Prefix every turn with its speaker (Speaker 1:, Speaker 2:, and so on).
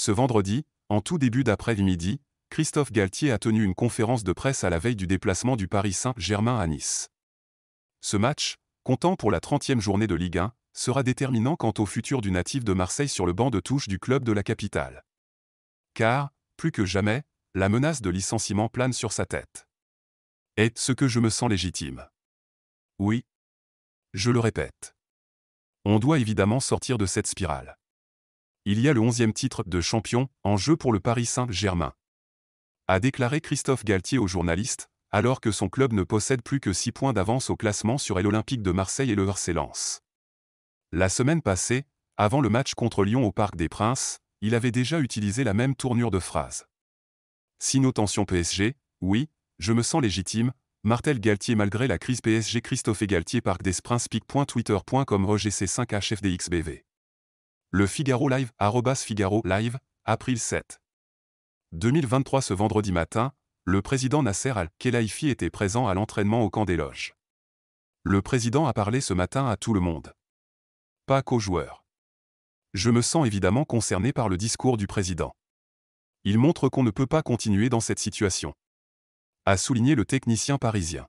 Speaker 1: Ce vendredi, en tout début d'après-midi, Christophe Galtier a tenu une conférence de presse à la veille du déplacement du Paris Saint-Germain à Nice. Ce match, comptant pour la 30e journée de Ligue 1, sera déterminant quant au futur du natif de Marseille sur le banc de touche du club de la capitale. Car, plus que jamais, la menace de licenciement plane sur sa tête. Est-ce que je me sens légitime Oui. Je le répète. On doit évidemment sortir de cette spirale il y a le 11e titre de champion en jeu pour le Paris Saint-Germain. A déclaré Christophe Galtier aux journalistes, alors que son club ne possède plus que 6 points d'avance au classement sur l'Olympique de Marseille et le La semaine passée, avant le match contre Lyon au Parc des Princes, il avait déjà utilisé la même tournure de phrase. Si nos tensions PSG, oui, je me sens légitime, Martel Galtier malgré la crise PSG Christophe et Galtier Parc des Princes pic.twitter.com 5 hfdxbv le Figaro Live, arrobas Figaro Live, april 7. 2023 Ce vendredi matin, le président Nasser Al-Khelaifi était présent à l'entraînement au camp des loges. Le président a parlé ce matin à tout le monde. Pas qu'aux joueurs. Je me sens évidemment concerné par le discours du président. Il montre qu'on ne peut pas continuer dans cette situation. A souligné le technicien parisien.